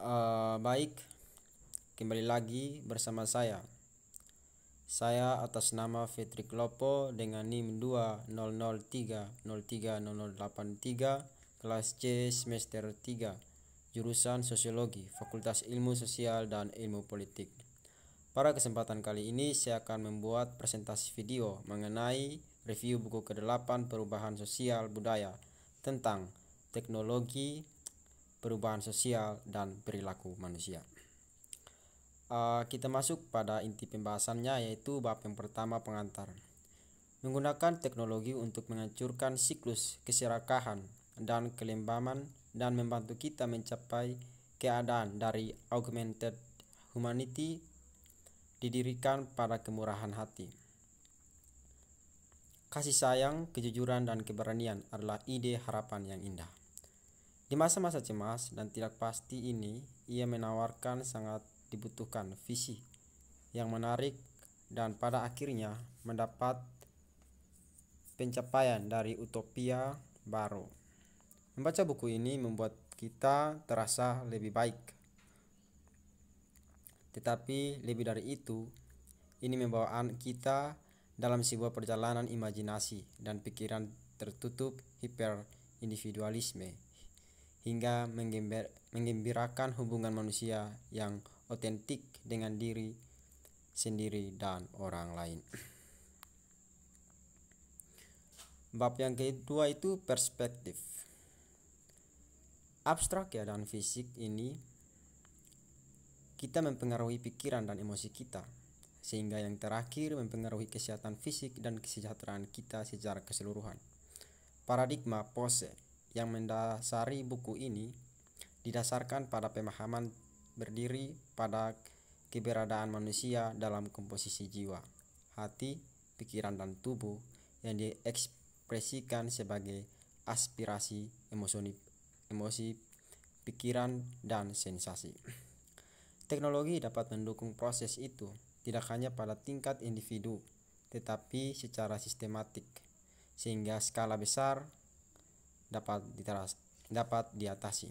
uh, baik kembali lagi bersama saya saya atas nama Fitri Lopo dengan NIM 2003030083 kelas C semester 3 jurusan Sosiologi Fakultas Ilmu Sosial dan Ilmu Politik pada kesempatan kali ini saya akan membuat presentasi video mengenai review buku ke-8 Perubahan Sosial Budaya tentang teknologi perubahan sosial, dan perilaku manusia. Uh, kita masuk pada inti pembahasannya yaitu bab yang pertama pengantar. Menggunakan teknologi untuk menghancurkan siklus keserakahan dan kelembaman dan membantu kita mencapai keadaan dari augmented humanity didirikan pada kemurahan hati. Kasih sayang, kejujuran, dan keberanian adalah ide harapan yang indah. Di masa-masa cemas dan tidak pasti ini, ia menawarkan sangat dibutuhkan visi yang menarik dan pada akhirnya mendapat pencapaian dari utopia baru. Membaca buku ini membuat kita terasa lebih baik. Tetapi lebih dari itu, ini membawa kita dalam sebuah perjalanan imajinasi dan pikiran tertutup hiperindividualisme hingga menggembirakan hubungan manusia yang otentik dengan diri sendiri dan orang lain. Bab yang kedua itu perspektif. Abstrak ya dan fisik ini kita mempengaruhi pikiran dan emosi kita sehingga yang terakhir mempengaruhi kesehatan fisik dan kesejahteraan kita secara keseluruhan. Paradigma pose yang mendasari buku ini didasarkan pada pemahaman berdiri pada keberadaan manusia dalam komposisi jiwa, hati, pikiran, dan tubuh yang diekspresikan sebagai aspirasi, emosi, emosi pikiran, dan sensasi. Teknologi dapat mendukung proses itu tidak hanya pada tingkat individu, tetapi secara sistematik, sehingga skala besar dapat diteras, dapat diatasi.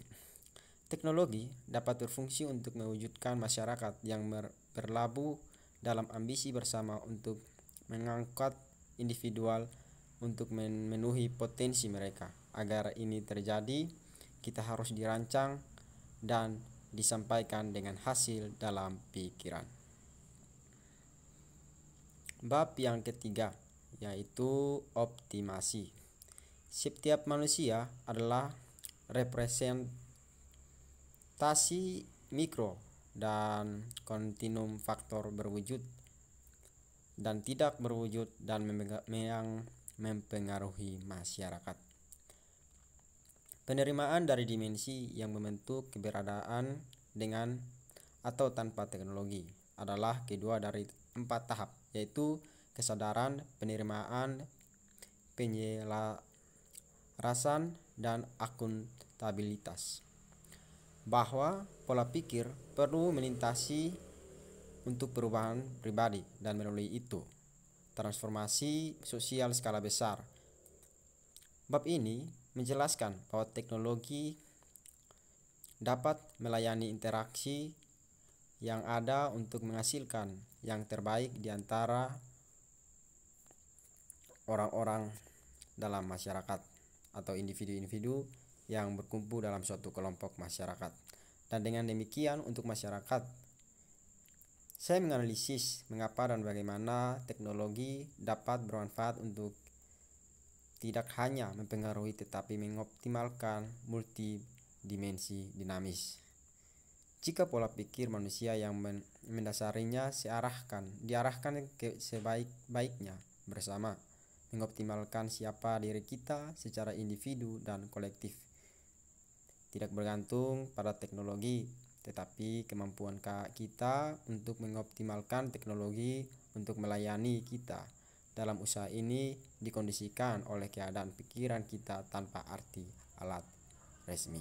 Teknologi dapat berfungsi untuk mewujudkan masyarakat yang berlabuh dalam ambisi bersama untuk mengangkat individual untuk memenuhi potensi mereka. Agar ini terjadi, kita harus dirancang dan disampaikan dengan hasil dalam pikiran. Bab yang ketiga yaitu optimasi setiap manusia adalah representasi mikro dan kontinum faktor berwujud dan tidak berwujud dan yang mempengaruhi masyarakat. Penerimaan dari dimensi yang membentuk keberadaan dengan atau tanpa teknologi adalah kedua dari empat tahap yaitu kesadaran, penerimaan, penjelasan rasan, dan akuntabilitas. Bahwa pola pikir perlu melintasi untuk perubahan pribadi dan melalui itu transformasi sosial skala besar. Bab ini menjelaskan bahwa teknologi dapat melayani interaksi yang ada untuk menghasilkan yang terbaik di antara orang-orang dalam masyarakat atau individu-individu yang berkumpul dalam suatu kelompok masyarakat. Dan dengan demikian untuk masyarakat saya menganalisis mengapa dan bagaimana teknologi dapat bermanfaat untuk tidak hanya mempengaruhi tetapi mengoptimalkan multidimensi dinamis. Jika pola pikir manusia yang mendasarinya searahkan, diarahkan ke sebaik-baiknya bersama mengoptimalkan siapa diri kita secara individu dan kolektif. Tidak bergantung pada teknologi, tetapi kemampuan kita untuk mengoptimalkan teknologi untuk melayani kita dalam usaha ini dikondisikan oleh keadaan pikiran kita tanpa arti alat resmi.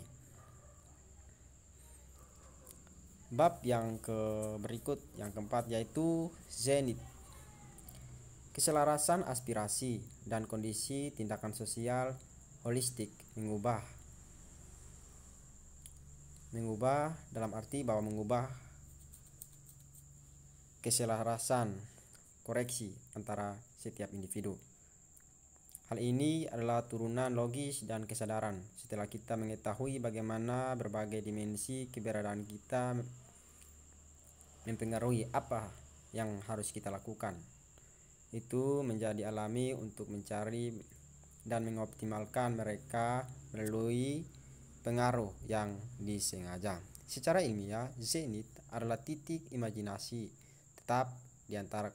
Bab yang ke berikut yang keempat yaitu zenith Keselarasan aspirasi dan kondisi tindakan sosial holistik mengubah mengubah dalam arti bahwa mengubah keselarasan koreksi antara setiap individu. Hal ini adalah turunan logis dan kesadaran setelah kita mengetahui bagaimana berbagai dimensi keberadaan kita mempengaruhi apa yang harus kita lakukan itu menjadi alami untuk mencari dan mengoptimalkan mereka melalui pengaruh yang disengaja. Secara ilmiah, zenit adalah titik imajinasi tetap di antara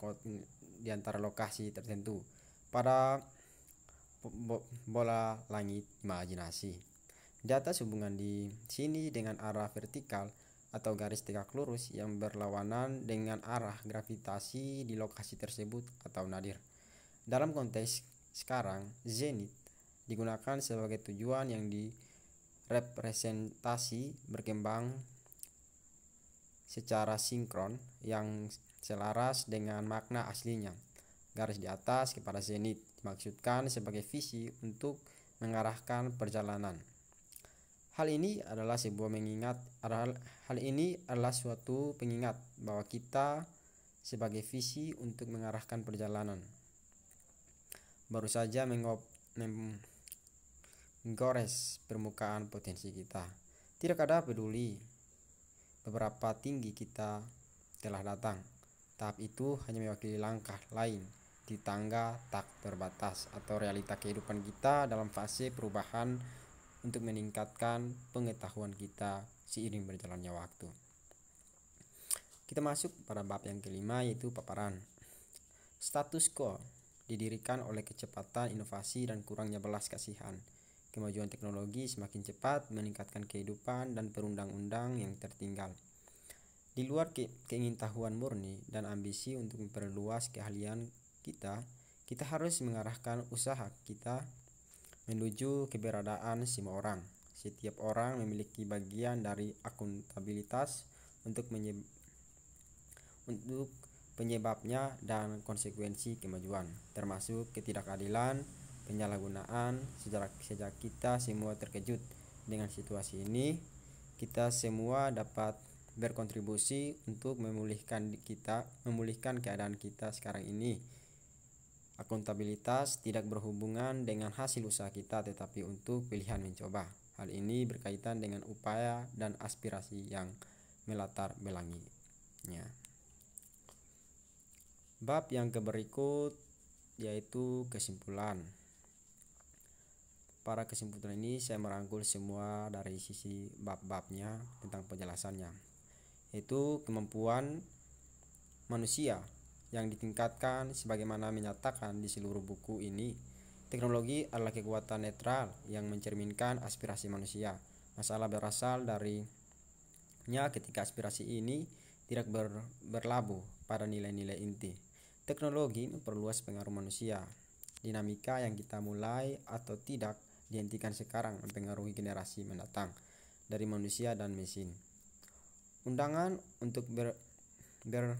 di antara lokasi tertentu pada bola langit imajinasi. Di atas hubungan di sini dengan arah vertikal atau garis tegak lurus yang berlawanan dengan arah gravitasi di lokasi tersebut atau nadir. Dalam konteks sekarang, zenit digunakan sebagai tujuan yang direpresentasi berkembang secara sinkron yang selaras dengan makna aslinya. Garis di atas kepada zenit dimaksudkan sebagai visi untuk mengarahkan perjalanan. Hal ini adalah sebuah mengingat hal ini adalah suatu pengingat bahwa kita sebagai visi untuk mengarahkan perjalanan. Baru saja mengop, menggores permukaan potensi kita. Tidak ada peduli beberapa tinggi kita telah datang. Tahap itu hanya mewakili langkah lain di tangga tak terbatas atau realita kehidupan kita dalam fase perubahan untuk meningkatkan pengetahuan kita seiring berjalannya waktu. Kita masuk pada bab yang kelima yaitu paparan. Status quo didirikan oleh kecepatan inovasi dan kurangnya belas kasihan. Kemajuan teknologi semakin cepat meningkatkan kehidupan dan perundang-undang yang tertinggal. Di luar ke keingintahuan murni dan ambisi untuk memperluas keahlian kita, kita harus mengarahkan usaha kita menuju keberadaan semua orang. Setiap orang memiliki bagian dari akuntabilitas untuk untuk penyebabnya dan konsekuensi kemajuan, termasuk ketidakadilan, penyalahgunaan. Sejak sejak kita semua terkejut dengan situasi ini, kita semua dapat berkontribusi untuk memulihkan kita memulihkan keadaan kita sekarang ini Akuntabilitas tidak berhubungan dengan hasil usaha kita tetapi untuk pilihan mencoba. Hal ini berkaitan dengan upaya dan aspirasi yang melatar belanginya. Bab yang keberikut yaitu kesimpulan. Para kesimpulan ini saya merangkul semua dari sisi bab-babnya tentang penjelasannya. yaitu kemampuan manusia yang ditingkatkan sebagaimana menyatakan di seluruh buku ini. Teknologi adalah kekuatan netral yang mencerminkan aspirasi manusia. Masalah berasal dari darinya ketika aspirasi ini tidak ber, berlabuh pada nilai-nilai inti. Teknologi memperluas pengaruh manusia. Dinamika yang kita mulai atau tidak dihentikan sekarang mempengaruhi generasi mendatang dari manusia dan mesin. Undangan untuk ber, ber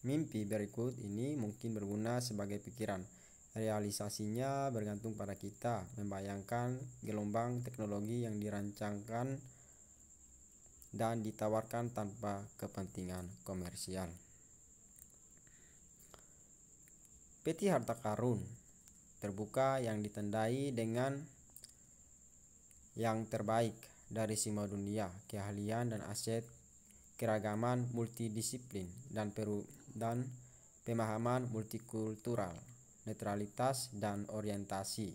Mimpi berikut ini mungkin berguna sebagai pikiran. Realisasinya bergantung pada kita membayangkan gelombang teknologi yang dirancangkan dan ditawarkan tanpa kepentingan komersial. Peti harta karun terbuka yang ditandai dengan yang terbaik dari semua dunia, keahlian dan aset keragaman multidisiplin dan peru dan pemahaman multikultural, netralitas dan orientasi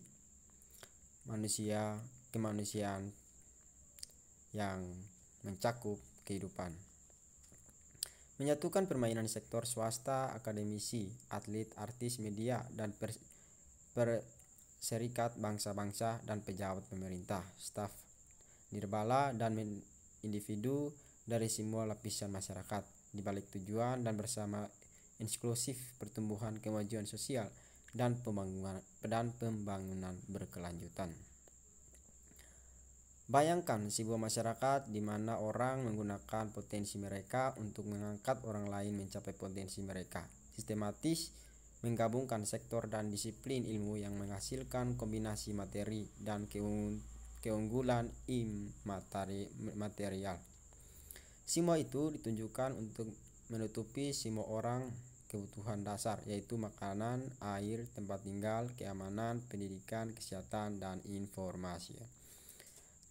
manusia kemanusiaan yang mencakup kehidupan. Menyatukan permainan sektor swasta, akademisi, atlet, artis, media, dan perserikat per bangsa-bangsa dan pejabat pemerintah, staf, nirbala, dan individu dari semua lapisan masyarakat di balik tujuan dan bersama inklusif pertumbuhan kemajuan sosial dan pembangunan dan pembangunan berkelanjutan. Bayangkan sebuah masyarakat di mana orang menggunakan potensi mereka untuk mengangkat orang lain mencapai potensi mereka. Sistematis menggabungkan sektor dan disiplin ilmu yang menghasilkan kombinasi materi dan keunggulan im materi, material. Simo itu ditunjukkan untuk menutupi simo orang kebutuhan dasar yaitu makanan, air, tempat tinggal, keamanan, pendidikan, kesehatan, dan informasi.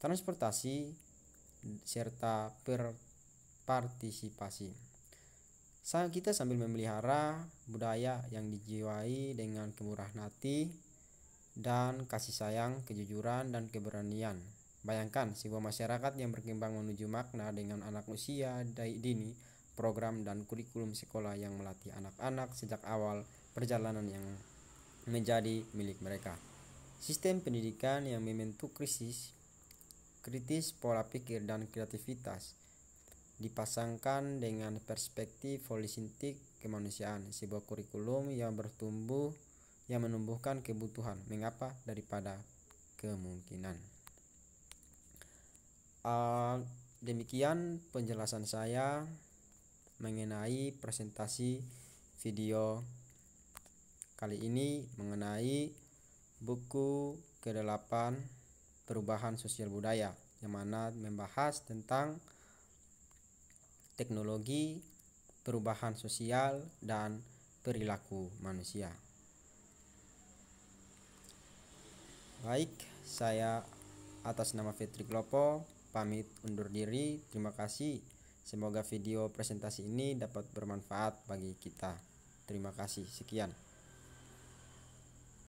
Transportasi serta perpartisipasi. Saat kita sambil memelihara budaya yang dijiwai dengan kemurahan hati dan kasih sayang, kejujuran, dan keberanian Bayangkan sebuah masyarakat yang berkembang menuju makna dengan anak usia dini, program dan kurikulum sekolah yang melatih anak-anak sejak awal perjalanan yang menjadi milik mereka. Sistem pendidikan yang membentuk krisis, kritis pola pikir dan kreativitas dipasangkan dengan perspektif polisintik kemanusiaan, sebuah kurikulum yang bertumbuh yang menumbuhkan kebutuhan. Mengapa daripada kemungkinan? uh, demikian penjelasan saya mengenai presentasi video kali ini mengenai buku ke-8 perubahan sosial budaya yang mana membahas tentang teknologi, perubahan sosial dan perilaku manusia. Baik, saya atas nama Fitri Klopo pamit undur diri. Terima kasih. Semoga video presentasi ini dapat bermanfaat bagi kita. Terima kasih. Sekian.